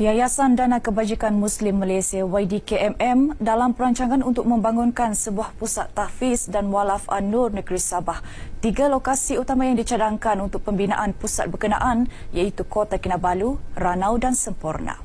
Yayasan Dana Kebajikan Muslim Malaysia YDKMM dalam perancangan untuk membangunkan sebuah pusat tahfiz dan walaf an Negeri Sabah. Tiga lokasi utama yang dicadangkan untuk pembinaan pusat berkenaan iaitu Kota Kinabalu, Ranau dan Semporna.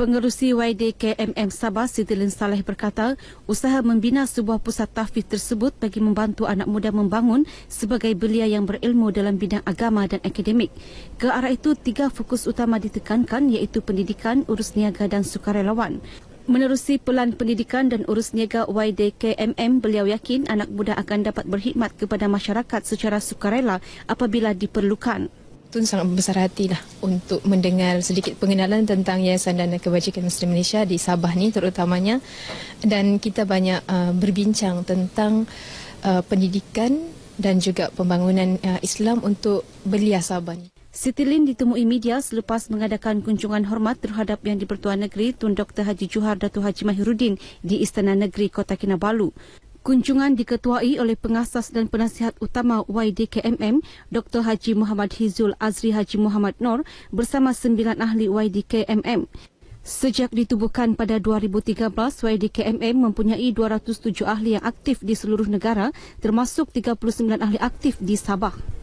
Pengerusi YDKMM MM Sabah Siti Lin Saleh berkata, usaha membina sebuah pusat tahfiz tersebut bagi membantu anak muda membangun sebagai belia yang berilmu dalam bidang agama dan akademik. Ke arah itu, tiga fokus utama ditekankan iaitu pendidikan, urus niaga dan sukarelawan. Menerusi pelan pendidikan dan urus niaga YDKMM, beliau yakin anak muda akan dapat berkhidmat kepada masyarakat secara sukarela apabila diperlukan. Tun sangat besar hati lah untuk mendengar sedikit pengenalan tentang Yayasan Dana Kebajikan Muslim Malaysia di Sabah ni terutamanya dan kita banyak uh, berbincang tentang uh, pendidikan dan juga pembangunan uh, Islam untuk belia Sabah ni. Siti Lin ditemui media selepas mengadakan kunjungan hormat terhadap Yang di-Pertuan Negeri Tun Dr. Haji Johar Datuk Haji Mahirudin di Istana Negeri Kota Kinabalu. Kunjungan diketuai oleh pengasas dan penasihat utama YDKMM, Dr. Haji Muhammad Hizul Azri Haji Muhammad Nor bersama sembilan ahli YDKMM. Sejak ditubuhkan pada 2013, YDKMM mempunyai 207 ahli yang aktif di seluruh negara termasuk 39 ahli aktif di Sabah.